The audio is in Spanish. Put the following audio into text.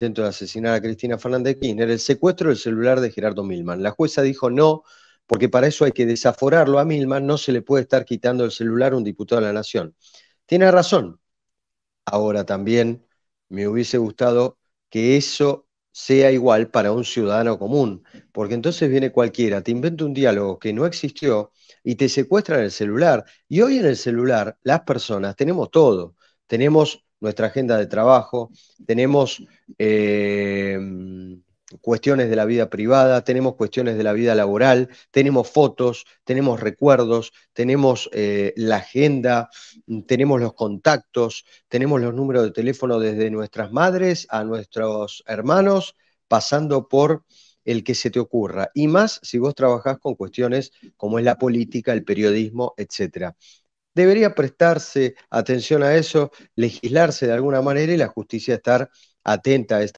dentro de asesinar a Cristina Fernández de Kirchner, el secuestro del celular de Gerardo Milman. La jueza dijo no, porque para eso hay que desaforarlo a Milman, no se le puede estar quitando el celular a un diputado de la Nación. Tiene razón. Ahora también me hubiese gustado que eso sea igual para un ciudadano común, porque entonces viene cualquiera, te inventa un diálogo que no existió y te secuestran el celular. Y hoy en el celular las personas tenemos todo. Tenemos nuestra agenda de trabajo, tenemos eh, cuestiones de la vida privada, tenemos cuestiones de la vida laboral, tenemos fotos, tenemos recuerdos, tenemos eh, la agenda, tenemos los contactos, tenemos los números de teléfono desde nuestras madres a nuestros hermanos, pasando por el que se te ocurra. Y más si vos trabajás con cuestiones como es la política, el periodismo, etcétera. Debería prestarse atención a eso, legislarse de alguna manera y la justicia estar atenta a esto.